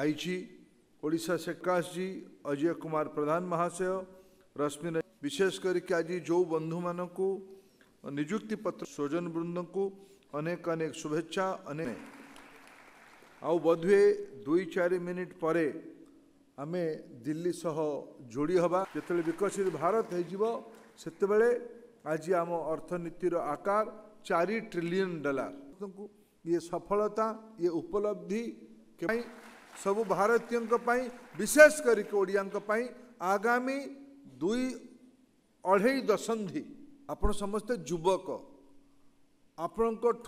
IG Odisha सेक्कास जी अजय कुमार प्रधान महाशय रश्मि विशेष आज जो बंधु मानक निजुक्ति पत्र स्वजन वृंद को अनेक अनेक शुभेच्छा अनेक आउ बधुए दुई चार मिनिट पर आम दिल्ली सह जोड़ी हवा जो विकसित भारत होते आज आम अर्थनीतिर आकार चारि ट्रिलियन डलार ये सफलता ये उपलब्धि ସବୁ ଭାରତୀୟଙ୍କ ପାଇଁ ବିଶେଷ କରିକି ଓଡ଼ିଆଙ୍କ ପାଇଁ ଆଗାମୀ ଦୁଇ ଅଢ଼େଇ ଦଶନ୍ଧି ଆପଣ ସମସ୍ତେ ଯୁବକ ଆପଣଙ୍କ